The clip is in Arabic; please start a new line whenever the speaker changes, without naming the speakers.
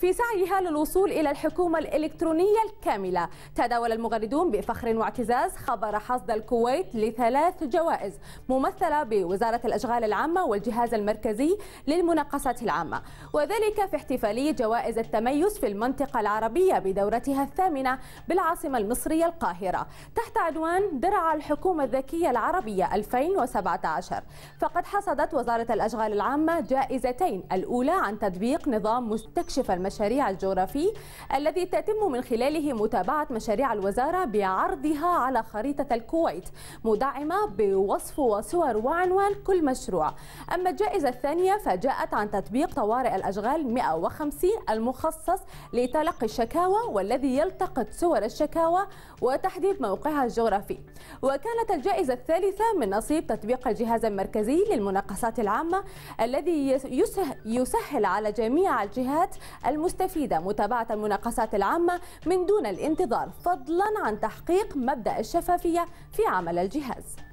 في سعيها للوصول إلى الحكومة الإلكترونية الكاملة تداول المغردون بفخر واعتزاز خبر حصد الكويت لثلاث جوائز ممثلة بوزارة الأشغال العامة والجهاز المركزي للمناقصات العامة وذلك في احتفالية جوائز التميز في المنطقة العربية بدورتها الثامنة بالعاصمة المصرية القاهرة تحت عنوان درع الحكومة الذكية العربية 2017 فقد حصدت وزارة الأشغال العامة جائزتين الأولى عن تطبيق نظام مستكشف المشاريع المشاريع الجغرافي الذي تتم من خلاله متابعة مشاريع الوزارة بعرضها على خريطة الكويت مدعمة بوصف وصور وعنوان كل مشروع أما الجائزة الثانية فجاءت عن تطبيق طوارئ الأشغال 150 المخصص لتلقي الشكاوى والذي يلتقط صور الشكاوى وتحديد موقعها الجغرافي وكانت الجائزة الثالثة من نصيب تطبيق الجهاز المركزي للمناقصات العامة الذي يسهل على جميع الجهات الم المستفيدة متابعة المناقصات العامة من دون الانتظار فضلا عن تحقيق مبدأ الشفافية في عمل الجهاز